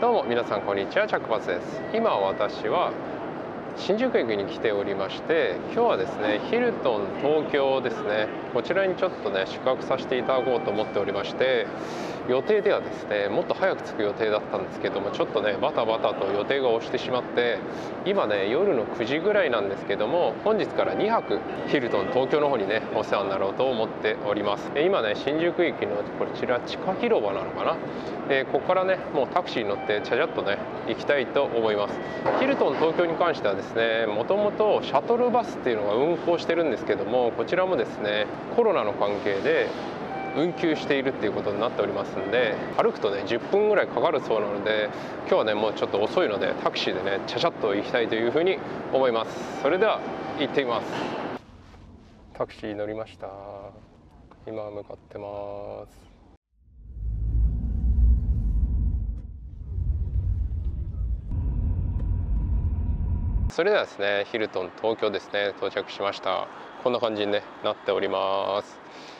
どうも皆さんこんにちはチャク着スです今私は新宿駅に来ておりまして今日はですねヒルトン東京ですねこちらにちょっとね宿泊させていただこうと思っておりまして予定ではですねもっと早く着く予定だったんですけどもちょっとねバタバタと予定が押してしまって今ね夜の9時ぐらいなんですけども本日から2泊ヒルトン東京の方にねお世話になろうと思っております今ね新宿駅のこちら地下広場なのかな、えここからねもうタクシーに乗ってちゃちゃっとね行きたいと思いますヒルトン東京に関してはですねもともとシャトルバスっていうのが運行してるんですけどもこちらもですねコロナの関係で運休しているっていうことになっておりますんで歩くとね10分ぐらいかかるそうなので今日はねもうちょっと遅いのでタクシーでねちゃちゃっと行きたいというふうに思いますそれでは行ってみますタクシー乗りました今向かってますそれではですねヒルトン東京ですね到着しましたこんな感じに、ね、なっております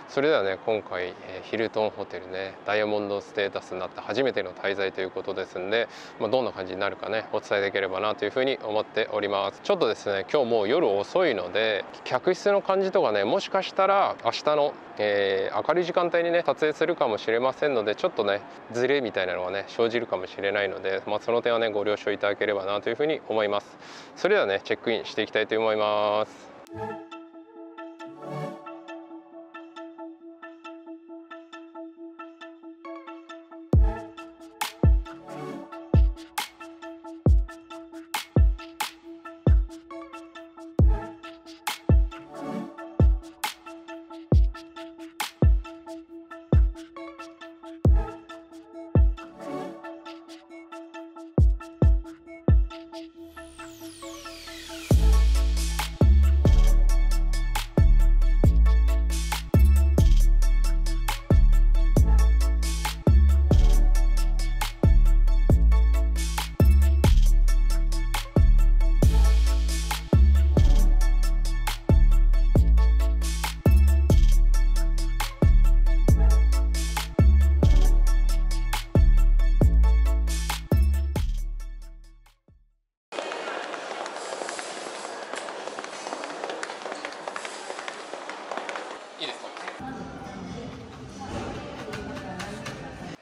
それではね今回、えヒルトンホテルねダイヤモンドステータスになって初めての滞在ということですんで、まあ、どんな感じになるかねお伝えできればなというふうに思っておりますちょっとですね今日もう夜遅いので客室の感じとかねもしかしたら明日の、えー、明るい時間帯にね撮影するかもしれませんのでちょっとねズレみたいなのがね生じるかもしれないので、まあ、その点はねご了承いただければなというふうに思いますそれではねチェックインしていきたいと思います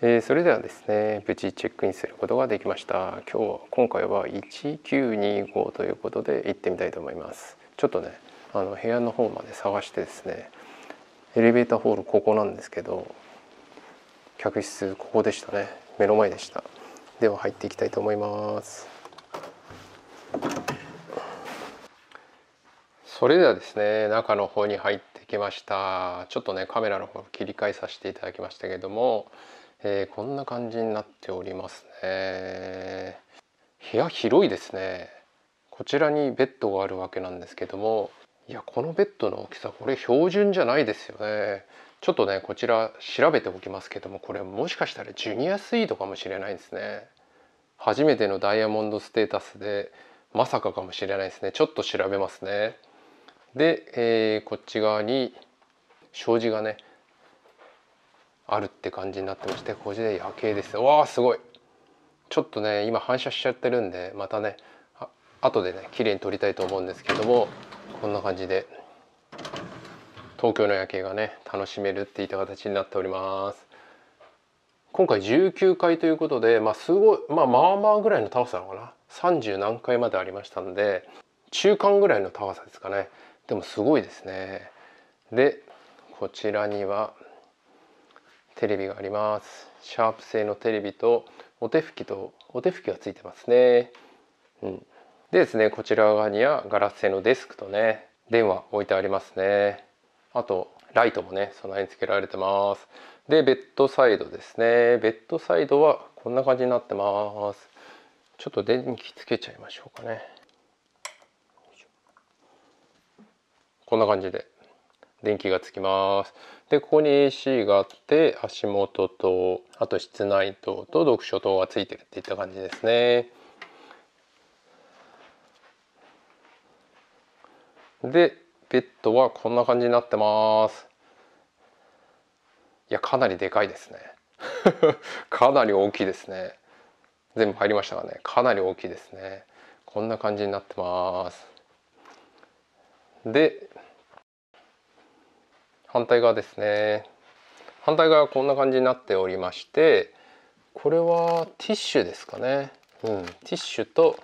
えー、それではですね無事チェックインすることができました今日は今回は1925ということで行ってみたいと思いますちょっとねあの部屋の方まで探してですねエレベーターホールここなんですけど客室ここでしたね目の前でしたでは入っていきたいと思いますそれではですね中の方に入ってきましたちょっとねカメラの方切り替えさせていただきましたけどもえー、こんな感じになっておりますね部屋広いですねこちらにベッドがあるわけなんですけどもいやこのベッドの大きさこれ標準じゃないですよねちょっとねこちら調べておきますけどもこれもしかしたらジュニアスイートかもしれないですね初めてのダイヤモンドステータスでまさかかもしれないですねちょっと調べますねで、えー、こっち側に障子がねあるって感じになってましてこちで夜景ですわあすごいちょっとね今反射しちゃってるんでまたねあ後でね綺麗に撮りたいと思うんですけどもこんな感じで東京の夜景がね楽しめるっていった形になっております今回19階ということで、まあ、すごい、まあ、まあまあぐらいの高さなのかな30何階までありましたんで中間ぐらいの高さですかねでもすごいですねでこちらにはテレビがありますシャープ製のテレビとお手拭きとお手拭きがついてますね、うん、でですねこちら側にはガラス製のデスクとね電話置いてありますねあとライトもね備え付けられてますでベッドサイドですねベッドサイドはこんな感じになってますちょっと電気つけちゃいましょうかねこんな感じで電気がつきます。でここに AC があって足元とあと室内灯と読書灯がついてるっていった感じですね。でベッドはこんな感じになってます。いやかなりでかいですね。かなり大きいですね。全部入りましたかね。かなり大きいですね。こんな感じになってます。で反対側ですね反対側はこんな感じになっておりましてこれはティッシュですかね、うん、ティッシュと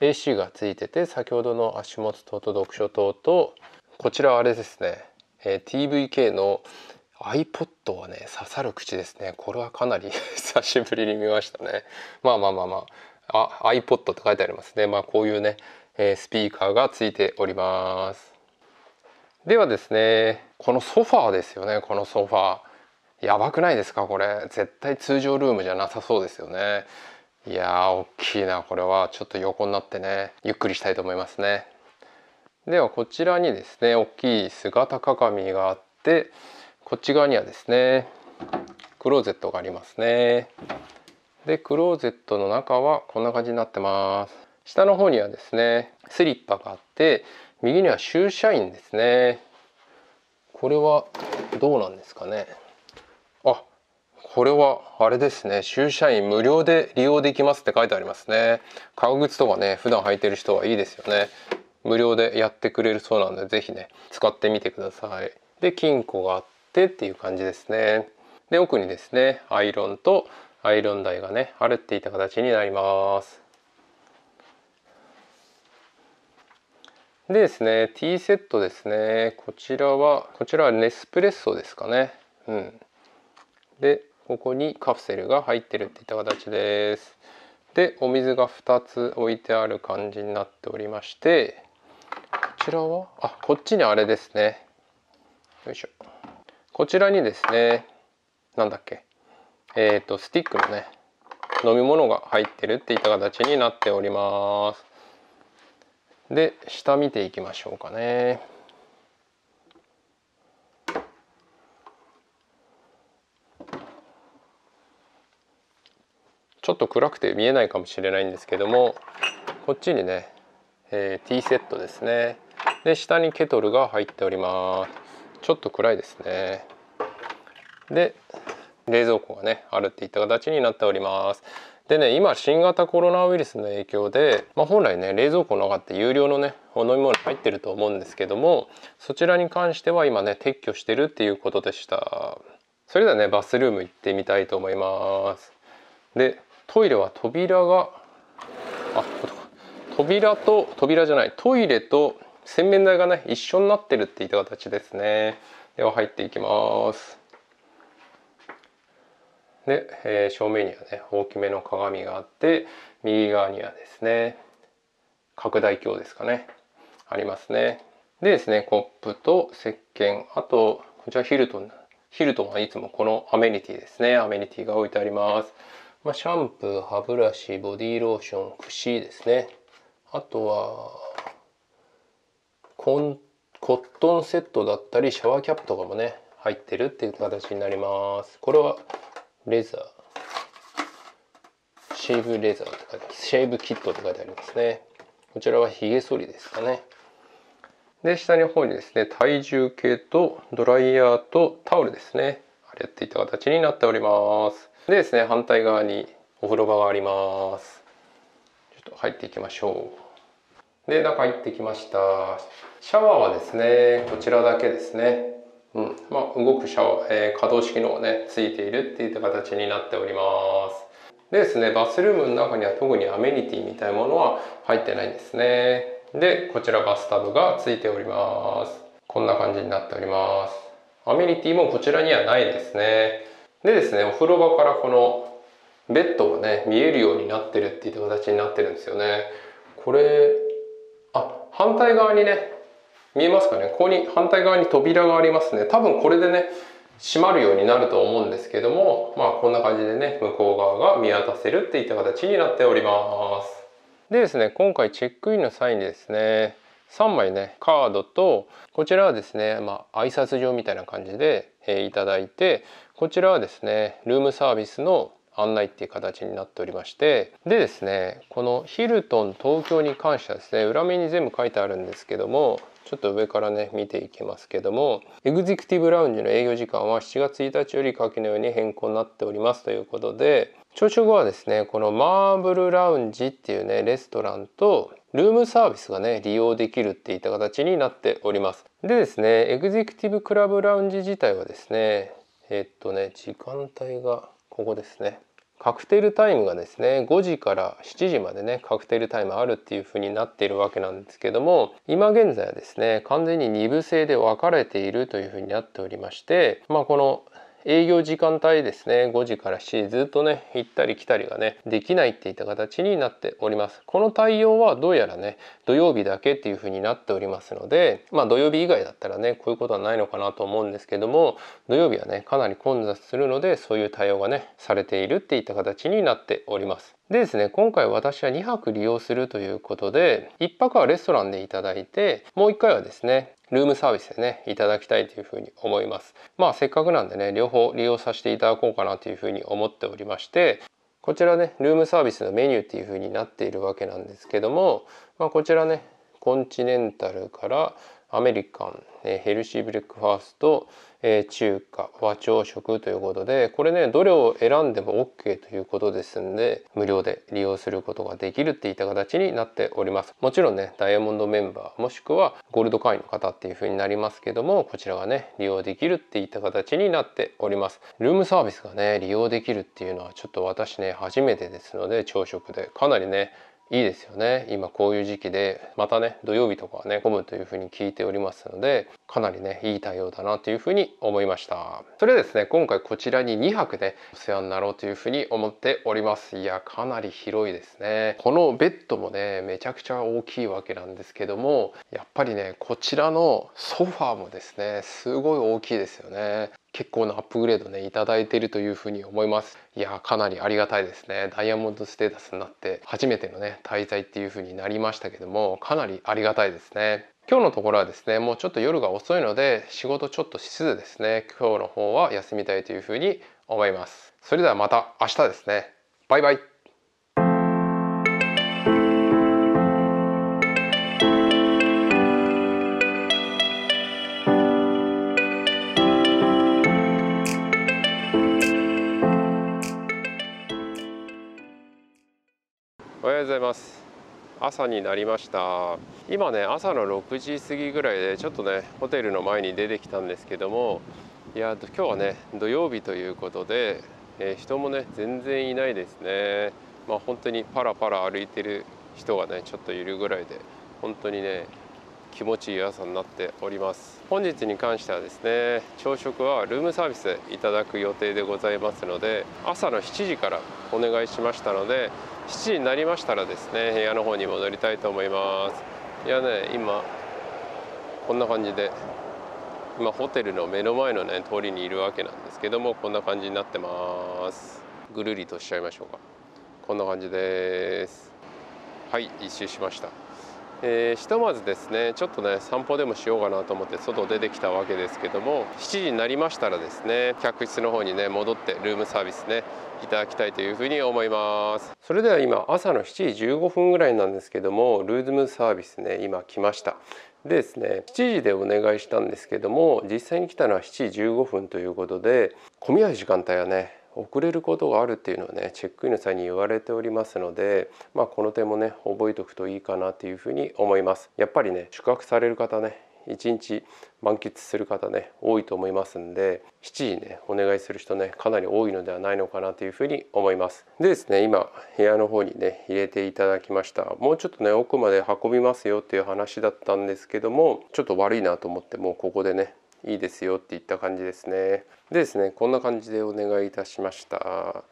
AC がついてて先ほどの足元灯と読書灯とこちらはあれですね、えー、TVK の iPod はね刺さる口ですねこれはかなり 久しぶりに見ましたねまあまあまあまああ iPod って書いてありますねまあこういうね、えー、スピーカーがついておりますではですねこのソファーですよねこのソファーやばくないですかこれ絶対通常ルームじゃなさそうですよねいやー大きいなこれはちょっと横になってねゆっくりしたいと思いますねではこちらにですね大きい姿鏡があってこっち側にはですねクローゼットがありますねでクローゼットの中はこんな感じになってます下の方にはですねスリッパがあって右には修社員ですねこれはどうなんですかねあこれはあれですね修社員無料で利用できますって書いてありますね革靴とかね普段履いてる人はいいですよね無料でやってくれるそうなんで是非ね使ってみてくださいで金庫があってっていう感じですねで奥にですねアイロンとアイロン台がねあるっていった形になりますでですねティーセットですねこちらはこちらはネスプレッソですかねうんでここにカプセルが入ってるっていった形ですでお水が2つ置いてある感じになっておりましてこちらはあこっちにあれですねよいしょこちらにですねなんだっけえっ、ー、とスティックのね飲み物が入ってるっていった形になっておりますで下見ていきましょうかねちょっと暗くて見えないかもしれないんですけどもこっちにね、えー、ティーセットですねで下にケトルが入っておりますちょっと暗いですねで冷蔵庫がねあるっていった形になっておりますでね今新型コロナウイルスの影響で、まあ、本来ね冷蔵庫の中って有料のねお飲み物入ってると思うんですけどもそちらに関しては今ね撤去してるっていうことでしたそれではねバスルーム行ってみたいと思いますでトイレは扉があ扉と扉じゃないトイレと洗面台がね一緒になってるっていった形ですねでは入っていきますで、えー、正面にはね大きめの鏡があって右側にはですね拡大鏡ですかねありますねでですねコップと石鹸あとこちらヒルトンヒルトンはいつもこのアメニティですねアメニティが置いてあります、まあ、シャンプー歯ブラシボディーローション串ですねあとはコンコットンセットだったりシャワーキャップとかもね入ってるっていう形になりますこれはレザー、シェイブレザーとか、シェイブキットって書いてありますね。こちらは髭剃りですかね。で、下の方にですね、体重計とドライヤーとタオルですね。あれっていった形になっております。でですね、反対側にお風呂場があります。ちょっと入っていきましょう。で、中入ってきました。シャワーはですね、こちらだけですね。うんまあ、動く車を、えー、可動式のねついているっていった形になっておりますでですねバスルームの中には特にアメニティみたいなものは入ってないんですねでこちらバスタブがついておりますこんな感じになっておりますアメニティもこちらにはないですねでですねお風呂場からこのベッドがね見えるようになってるっていった形になってるんですよねこれあ反対側にね見えますかねここに反対側に扉がありますね多分これでね閉まるようになると思うんですけどもまあこんな感じでね向こう側が見渡せるっていった形になっておりますでですね今回チェックインの際にですね3枚ねカードとこちらはですねまあ挨拶状みたいな感じで、えー、いただいてこちらはですねルームサービスの案内っていう形になっておりましてでですねこのヒルトン東京に関してはですね裏面に全部書いてあるんですけどもちょっと上からね見ていきますけどもエグゼクティブラウンジの営業時間は7月1日より下記のように変更になっておりますということで朝食後はですねこのマーブルラウンジっていうねレストランとルームサービスがね利用できるっていった形になっておりますでですねエグゼクティブクラブラウンジ自体はですねえっとね時間帯がここですねカクテルタイムがですね5時から7時までねカクテルタイムあるっていう風になっているわけなんですけども今現在はですね完全に2部制で分かれているという風になっておりましてまあこの営業時間帯ですね5時から7時ずっとね行ったり来たりがねできないっていった形になっておりますこの対応はどうやらね土曜日だけっていう風になっておりますのでまあ土曜日以外だったらねこういうことはないのかなと思うんですけども土曜日はねかなり混雑するのでそういう対応がねされているっていった形になっておりますでですね今回私は2泊利用するということで1泊はレストランでいただいてもう1回はですねルームサービスでねいただきたいというふうに思いますまあせっかくなんでね両方利用させていただこうかなというふうに思っておりましてこちらねルームサービスのメニューっていうふうになっているわけなんですけども、まあ、こちらねコンチネンタルからアメリカン、えヘルシーブレックファースト、え中華和朝食ということでこれねどれを選んでも OK ということですんで無料で利用することができるっていった形になっておりますもちろんねダイヤモンドメンバーもしくはゴールド会員の方っていう風になりますけどもこちらがね利用できるっていった形になっておりますルームサービスがね利用できるっていうのはちょっと私ね初めてですので朝食でかなりねいいですよね今こういう時期でまたね土曜日とかはね混むというふうに聞いておりますのでかなりねいい対応だなというふうに思いましたそれでですね今回こちらに2泊でお世話になろうというふうに思っておりますいやかなり広いですねこのベッドもねめちゃくちゃ大きいわけなんですけどもやっぱりねこちらのソファーもですねすごい大きいですよね結構なアップグレードねいただいているというふうに思いますいやかなりありがたいですねダイヤモンドステータスになって初めてのね滞在っていうふうになりましたけどもかなりありがたいですね今日のところはですねもうちょっと夜が遅いので仕事ちょっとしつつですね今日の方は休みたいというふうに思いますそれではまた明日ですねバイバイようございます朝になりました今ね朝の6時過ぎぐらいでちょっとねホテルの前に出てきたんですけどもいや今日はね土曜日ということで、えー、人もね全然いないですねまあ、本当にパラパラ歩いてる人がねちょっといるぐらいで本当にね気持ちいい朝になっております本日に関してはですね朝食はルームサービスいただく予定でございますので朝の7時からお願いしましたので7時になりましたらですね部屋の方に戻りたいと思いますいやね今こんな感じで今ホテルの目の前のね通りにいるわけなんですけどもこんな感じになってますぐるりとしちゃいましょうかこんな感じですはい一周しましたえー、ひとまずですねちょっとね散歩でもしようかなと思って外出てきたわけですけども7時になりましたらですね客室の方にね戻ってルームサービスねいただきたいというふに思いますそれでは今朝の7時15分ぐらいなんですけどもルームサービスね今来ましたでですね7時でお願いしたんですけども実際に来たのは7時15分ということで混み合う時間帯はね遅れることがあるっていうのはねチェックインの際に言われておりますので、まあ、この点もね覚えておくといいかなというふうに思います。やっぱりね宿泊される方ね1日満喫する方ね多いと思いますんで7時ねお願いする人ねかなり多いのではないのかなというふうに思いますでですね今部屋の方にね入れていただきましたもうちょっとね奥まで運びますよっていう話だったんですけどもちょっと悪いなと思ってもうここでねいいですよっていった感じですね。でですねこんな感じでお願いいたしました。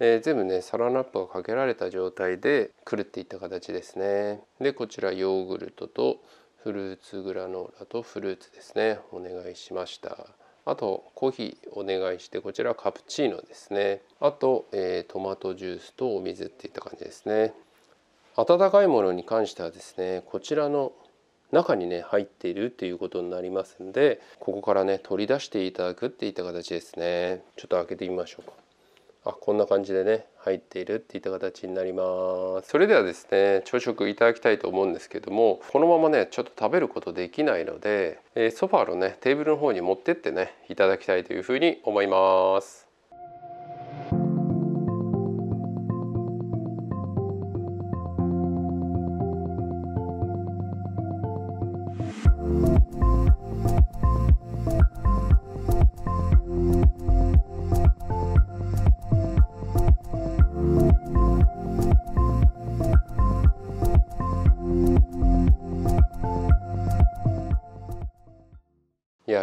えー、全部ねサランラップをかけられた状態でくるっていった形ですね。でこちらヨーグルトとフルーツグラノーラとフルーツですねお願いしました。あとコーヒーお願いしてこちらカプチーノですね。あと、えー、トマトジュースとお水っていった感じですね。温かいものに関してはですねこちらの中にね入っているっていうことになりますんでここからね取り出していただくっていった形ですねちょっと開けてみましょうかあこんな感じでね入っているっていった形になりますそれではですね朝食いただきたいと思うんですけどもこのままねちょっと食べることできないので、えソファーのねテーブルの方に持ってってねいただきたいというふうに思います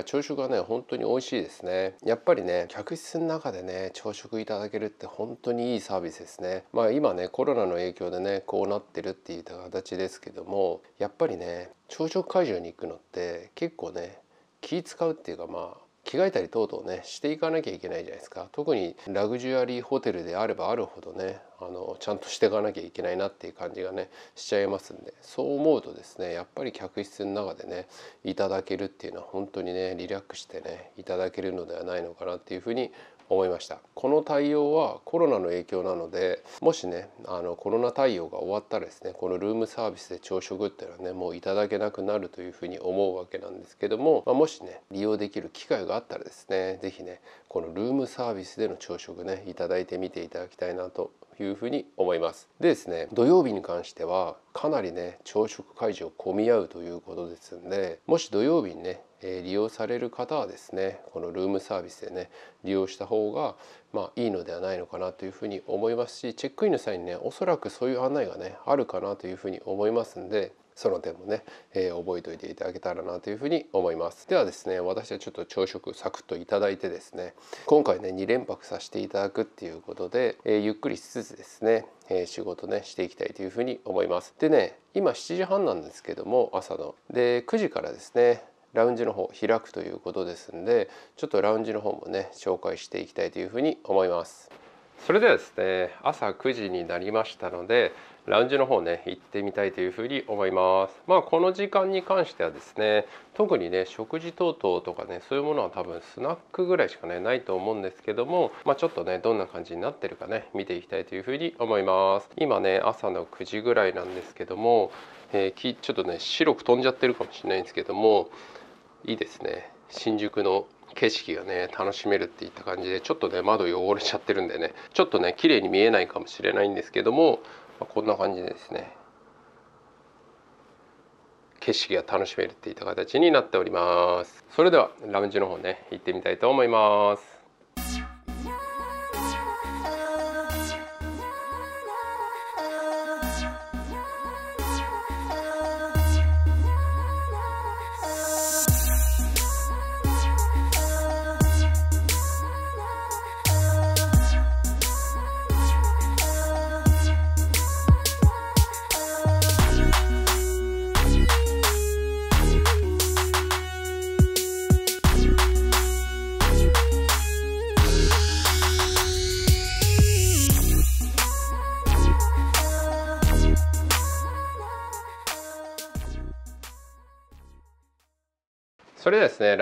朝食はね本当に美味しいですねやっぱりね客室の中でね朝食いただけるって本当にいいサービスですねまあ今ねコロナの影響でねこうなってるって言った形ですけどもやっぱりね朝食会場に行くのって結構ね気使うっていうかまあ着替えたり等々ねしていかなきゃいけないじゃないですか特にラグジュアリーホテルであればあるほどねあのちゃんとしていかなきゃいけないなっていう感じがねしちゃいますんでそう思うとですねやっぱり客室の中でねいただけるっていうのは本当にねリラックスしてねいただけるのではないのかなっていうふうに思いましたこの対応はコロナの影響なのでもしねあのコロナ対応が終わったらですねこのルームサービスで朝食っていうのはねもういただけなくなるというふうに思うわけなんですけども、まあ、もしね利用できる機会があったらですね是非ねこのルームサービスでの朝食ね頂いてみていただきたいなというふうに思います。でですね土曜日に関してはかなりね朝食会場混み合うということですんでもし土曜日にねえ利用される方はですねこのルームサービスでね利用した方がまあいいのではないのかなというふうに思いますしチェックインの際にねおそらくそういう案内がねあるかなというふうに思いますんでその点もね、えー、覚えておいていただけたらなというふうに思いますではですね私はちょっと朝食サクッといただいてですね今回ね2連泊させていただくっていうことで、えー、ゆっくりしつつですね、えー、仕事ねしていきたいというふうに思いますでね今7時半なんですけども朝ので9時からですねラウンジの方開くということですんでちょっとラウンジの方もね紹介していきたいというふうに思いますそれではですね朝9時になりましたのでラウンジの方ね行ってみたいというふうに思いますまあこの時間に関してはですね特にね食事等々とかねそういうものは多分スナックぐらいしかねないと思うんですけどもまあ、ちょっとねどんな感じになってるかね見ていきたいというふうに思います今ね朝の9時ぐらいなんですけども、えー、ちょっとね白く飛んじゃってるかもしれないんですけどもいいですね新宿の景色がね楽しめるっていった感じでちょっとね窓汚れちゃってるんでねちょっとね綺麗に見えないかもしれないんですけども、まあ、こんな感じですね景色が楽しめるっていった形になっておりますそれではラウンジの方ね行ってみたいと思います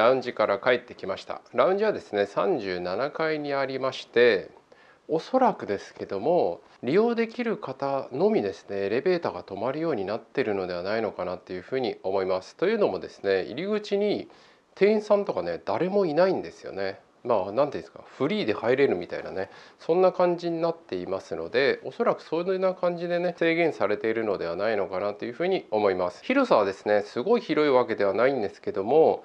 ラウンジから帰ってきましたラウンジはですね37階にありましておそらくですけども利用できる方のみですねエレベーターが止まるようになってるのではないのかなっていうふうに思いますというのもですね入り口に店員さんとかね誰もいないんですよねまあ何ていうんですかフリーで入れるみたいなねそんな感じになっていますのでおそらくそんな感じでね制限されているのではないのかなというふうに思います広さはですねすごい広いわけではないんですけども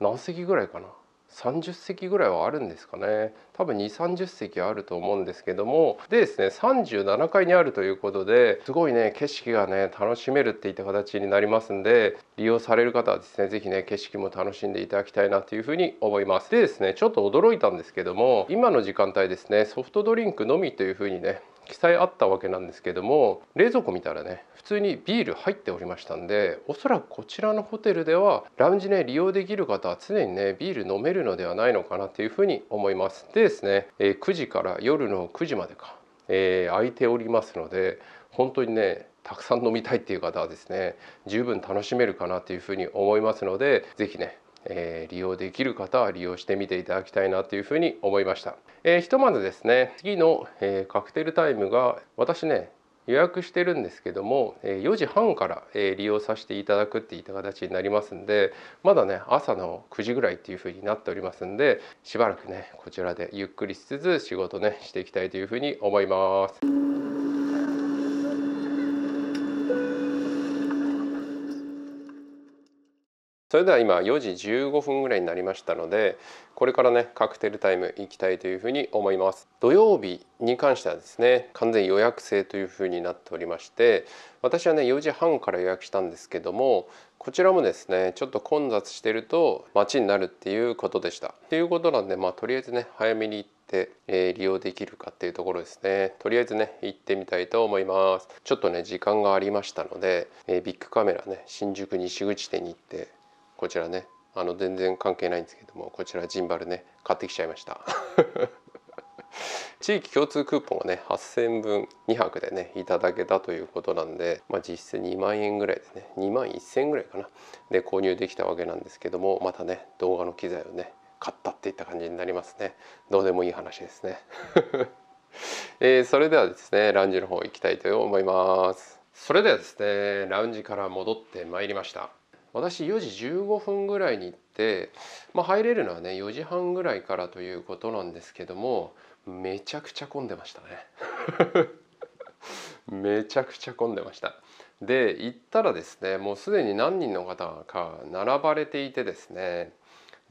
何席ぐらいかな30席ぐらいはあるんですかね多分2 3 0席あると思うんですけどもでですね37階にあるということですごいね景色がね楽しめるっていった形になりますんで利用される方はですね是非ね景色も楽しんでいただきたいなというふうに思いますでですねちょっと驚いたんですけども今の時間帯ですねソフトドリンクのみというふうにね記載あったわけなんですけども冷蔵庫見たらね普通にビール入っておりましたんでおそらくこちらのホテルではラウンジね利用できる方は常にねビール飲めるのではないのかなというふうに思いますでですね、え9時から夜の9時までか、えー、空いておりますので本当にねたくさん飲みたいっていう方はですね十分楽しめるかなというふうに思いますので是非ねえー、利用できる方は利用してみていただきたいなというふうに思いました、えー、ひとまずですね次の、えー、カクテルタイムが私ね予約してるんですけども4時半から利用させていただくっていった形になりますんでまだね朝の9時ぐらいっていう風になっておりますんでしばらくねこちらでゆっくりしつつ仕事ねしていきたいという風に思います。それでは今4時15分ぐらいになりましたのでこれからねカクテルタイム行きたいというふうに思います土曜日に関してはですね完全予約制というふうになっておりまして私はね4時半から予約したんですけどもこちらもですねちょっと混雑してると待ちになるっていうことでしたっていうことなんでまあとりあえずね早めに行って、えー、利用できるかっていうところですねとりあえずね行ってみたいと思いますちょっとね時間がありましたので、えー、ビッグカメラね新宿西口店に行ってこちらねあの全然関係ないんですけどもこちらジンバルね買ってきちゃいました 地域共通クーポンがね8,000分2泊でねいただけたということなんで、まあ、実質2万円ぐらいですね2万1,000円ぐらいかなで購入できたわけなんですけどもまたね動画の機材をね買ったっていった感じになりますねどうでもいい話ですね、えー、それではですねラウンジの方行きたいと思いますそれではですねラウンジから戻ってまいりました私4時15分ぐらいに行って、まあ、入れるのはね4時半ぐらいからということなんですけどもめちゃくちゃ混んでましたね めちゃくちゃ混んでましたで行ったらですねもうすでに何人の方か並ばれていてですね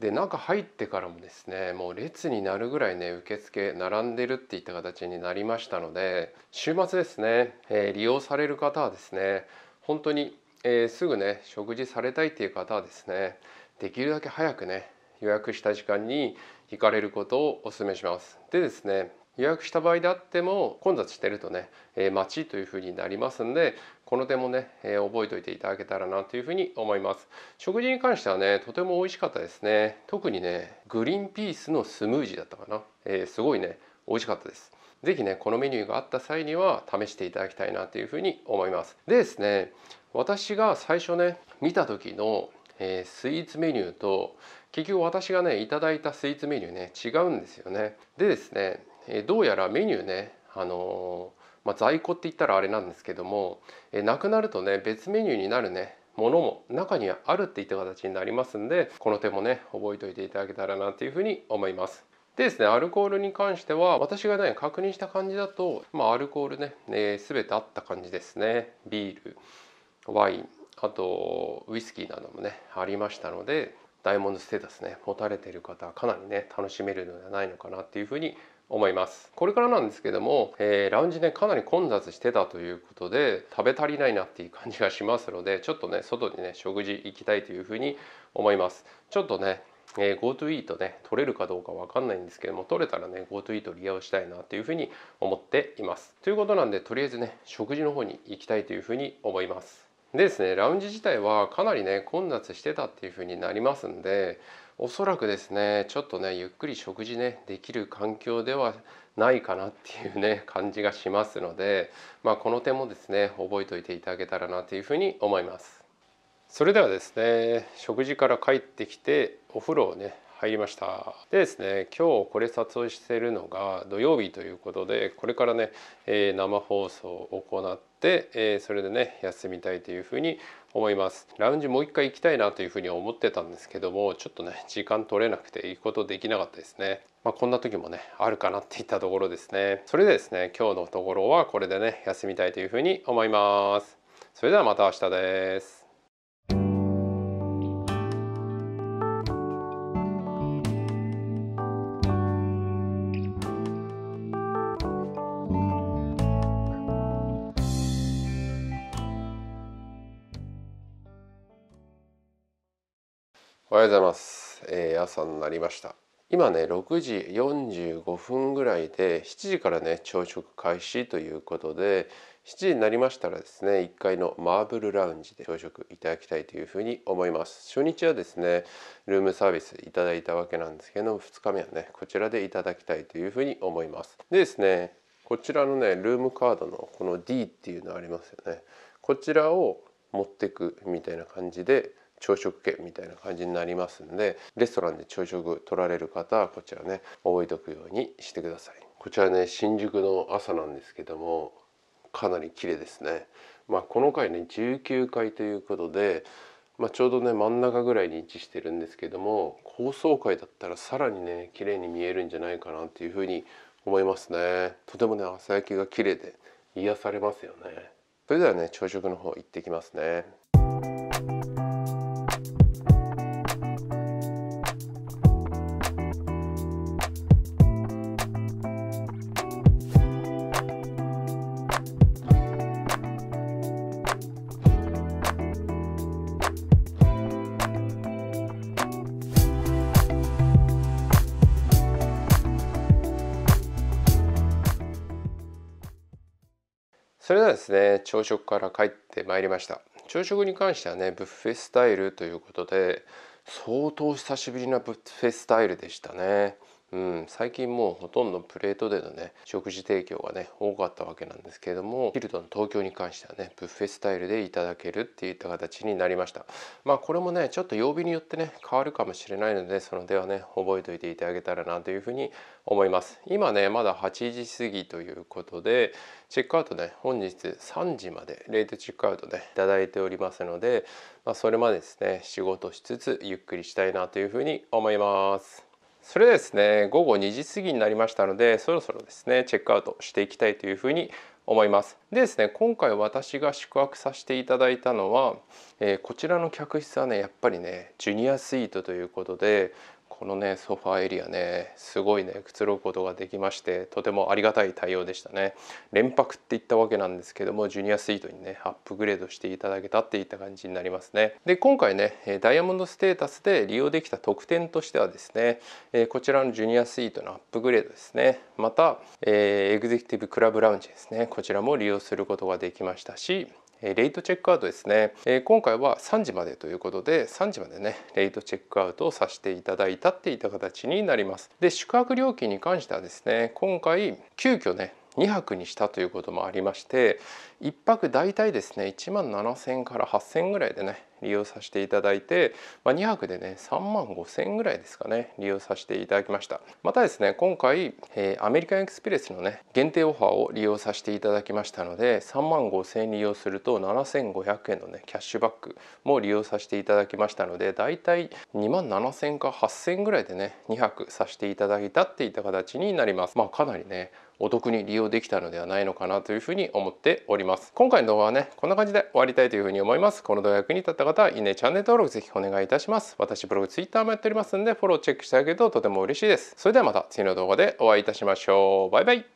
で中入ってからもですねもう列になるぐらいね受付並んでるっていった形になりましたので週末ですね、えー、利用される方はですね本当にえー、すぐね食事されたいっていう方はですねできるだけ早くね予約した時間に行かれることをお勧めします。でですね予約した場合であっても混雑してるとね、えー、待ちというふうになりますんでこの点もね、えー、覚えておいていただけたらなというふうに思います食事に関してはねとても美味しかったですね特にねグリーンピースのスムージーだったかな、えー、すごいね美味しかったです是非ねこのメニューがあった際には試していただきたいなというふうに思いますでですね私が最初ね見た時の、えー、スイーツメニューと結局私がねいただいたスイーツメニューね違うんですよね。でですね、えー、どうやらメニューねあのー、まあ、在庫って言ったらあれなんですけども、えなくなるとね別メニューになるねものも中にはあるっていった形になりますんでこの点もね覚えておいていただけたらなというふうに思います。でですねアルコールに関しては私がね確認した感じだと、まあ、アルコールね、え全てあった感じですねビールワインあとウイスキーなどもねありましたのでダイヤモンドステータスね持たれている方はかなりね楽しめるのではないのかなっていうふうに思いますこれからなんですけども、えー、ラウンジねかなり混雑してたということで食べ足りないなっていう感じがしますのでちょっとね外にね食事行きたいというふうに思いますちょっとねえー、GoTo イートね取れるかどうか分かんないんですけども取れたらね GoTo イート利用したいなというふうに思っていますということなんでとりあえずね食事の方に行きたいというふうに思いますでですねラウンジ自体はかなりね混雑してたっていう風になりますんでおそらくですねちょっとねゆっくり食事ねできる環境ではないかなっていうね 感じがしますので、まあ、この点もですね覚えておいていただけたらなというふうに思います。それではですね食事から帰ってきてお風呂をね入りましたでですね今日これ撮影してるのが土曜日ということでこれからね、えー、生放送を行って、えー、それでね休みたいというふうに思いますラウンジもう一回行きたいなというふうに思ってたんですけどもちょっとね時間取れなくて行くことできなかったですねまあ、こんな時もねあるかなっていったところですねそれでですね今日のところはこれでね休みたいというふうに思いますそれではまた明日ですおはようございます、えー、朝になりました今ね6時45分ぐらいで7時からね朝食開始ということで7時になりましたらですね1階のマーブルラウンジで朝食いただきたいというふうに思います初日はですねルームサービスいただいたわけなんですけど2日目はねこちらでいただきたいというふうに思いますでですねこちらのねルームカードのこの D っていうのありますよねこちらを持ってくみたいな感じで朝食券みたいな感じになりますんでレストランで朝食取られる方はこちらね覚えておくようにしてくださいこちらね新宿の朝なんですけどもかなり綺麗ですねまあ、この回ね19階ということでまあ、ちょうどね真ん中ぐらいに位置してるんですけども高層階だったらさらにね綺麗に見えるんじゃないかなっていうふうに思いますねとてもね朝焼けが綺麗で癒されますよねそれではね朝食の方行ってきますねですね朝食から帰ってまいりました朝食に関してはねブッフェスタイルということで相当久しぶりなブッフェスタイルでしたねうん、最近もうほとんどプレートでのね食事提供がね多かったわけなんですけれどもヒルトン東京に関してはねブッフェスタイルでいただけるっていった形になりましたまあこれもねちょっと曜日によってね変わるかもしれないのでそのではね覚えておいていただけたらなというふうに思います今ねまだ8時過ぎということでチェックアウトね本日3時までレイトチェックアウトね頂いておりますので、まあ、それまでですね仕事しつつゆっくりしたいなというふうに思いますそれですね午後2時過ぎになりましたのでそろそろですねチェックアウトしていきたいというふうに思います。でですね今回私が宿泊させていただいたのは、えー、こちらの客室はねやっぱりねジュニアスイートということでこのねソファーエリアねすごいねくつろぐことができましてとてもありがたい対応でしたね連泊って言ったわけなんですけどもジュニアスイートにねアップグレードしていただけたっていった感じになりますねで今回ねダイヤモンドステータスで利用できた特典としてはですねこちらのジュニアスイートのアップグレードですねまたエグゼクティブクラブラウンジですねこちらも利用することができましたしレイトチェックアウトですね、え今回は3時までということで3時までねレイトチェックアウトをさせていただいたっていった形になりますで宿泊料金に関してはですね今回急遽ね2泊にしたということもありまして1泊大体ですね1万7,000から8,000ぐらいでね利用させていただいて、まあ、2泊でね3万5000円ぐらいですかね利用させていただきましたまたですね今回、えー、アメリカンエクスプレスのね限定オファーを利用させていただきましたので3万5000円利用すると7500円のねキャッシュバックも利用させていただきましたのでだいたい2万7000か8000円ぐらいでね2泊させていただいたっていった形になりますまあかなりねお得に利用できたのではないのかなというふうに思っております今回の動画はねこんな感じで終わりたいというふうに思いますこの動画役に立った方方いいねチャンネル登録ぜひお願いいたします私ブログツイッターもやっておりますんでフォローチェックしてあげるととても嬉しいですそれではまた次の動画でお会いいたしましょうバイバイ